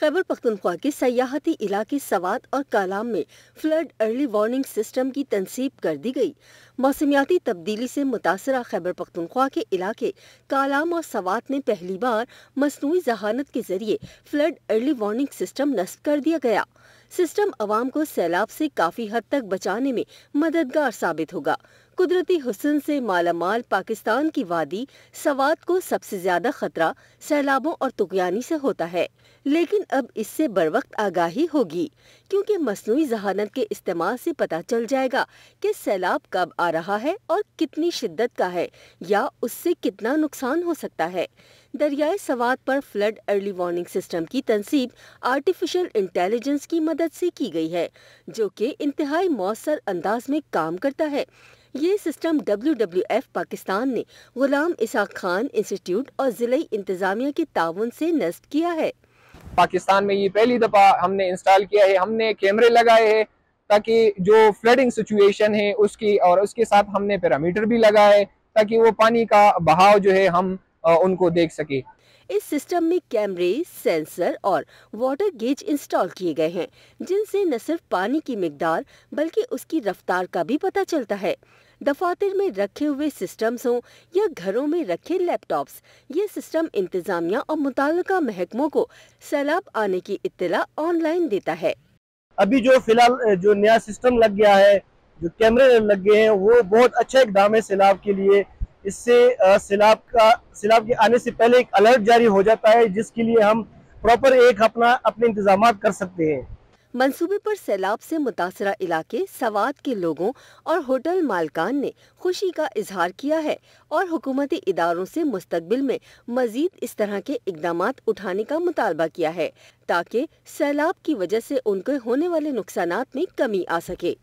खैबर पख्तनख्वा के सयाहती इलाके सवात और कालाम में फ्लड अर्ली वार्निंग सिस्टम की तनसीब कर दी गई मौसमियाती तब्दीली से मुतासर खैबर पख्तनख्वा के इलाके कालाम और सवात में पहली बार मसनू जहानत के जरिए फ्लड अर्ली वार्निंग सिस्टम नस्ब कर दिया गया सिस्टम आवाम को सैलाब से काफी हद तक बचाने में मददगार साबित होगा कुदरती हुसन से मालामाल पाकिस्तान की वादी सवाद को सबसे ज्यादा खतरा सैलाबों और तुगयानी से होता है लेकिन अब इससे बर वक्त आगाही होगी क्योंकि मसनू जहानत के इस्तेमाल से पता चल जाएगा कि सैलाब कब आ रहा है और कितनी शिद्दत का है या उससे कितना नुकसान हो सकता है दरियाए सवाद पर फ्लड अर्ली वार्निंग सिस्टम की तनसीब आर्टिफिशियल इंटेलिजेंस की मदद मदद से की गई है जो कि इंतहाई मौसर अंदाज में काम करता है ये सिस्टम डब्ल्यूडब्ल्यूएफ पाकिस्तान ने गुलाम इसाक खान इंस्टीट्यूट और ज़िले इंतज़ामिया के ताउन से नस्ब किया है पाकिस्तान में ये पहली दफ़ा हमने इंस्टॉल किया है हमने कैमरे लगाए हैं ताकि जो फ्लडिंग सिचुएशन है उसकी और उसके साथ हमने पैरामीटर भी लगाए ताकि वो पानी का बहाव जो है हम उनको देख सके इस सिस्टम में कैमरे सेंसर और वाटर गेज इंस्टॉल किए गए हैं जिनसे न सिर्फ पानी की मकदार बल्कि उसकी रफ्तार का भी पता चलता है दफातर में रखे हुए सिस्टम्स हों या घरों में रखे लैपटॉप्स ये सिस्टम इंतजामिया और मुतल महकमों को सैलाब आने की इतला ऑनलाइन देता है अभी जो फिलहाल जो नया सिस्टम लग गया है जो कैमरे लग गए हैं वो बहुत अच्छा एक दाम है सैलाब के लिए इससे सैलाब का सैलाब के आने से पहले एक अलर्ट जारी हो जाता है जिसके लिए हम प्रॉपर एक अपना अपने इंतजाम कर सकते हैं मंसूबे पर सैलाब से मुतासर इलाके सवाद के लोगों और होटल मालकान ने खुशी का इजहार किया है और हुकूमती इदारों से मुस्तबिल में मजीद इस तरह के इकदाम उठाने का मुतालबा किया है ताकि सैलाब की वजह से उनके होने वाले नुकसान में कमी आ सके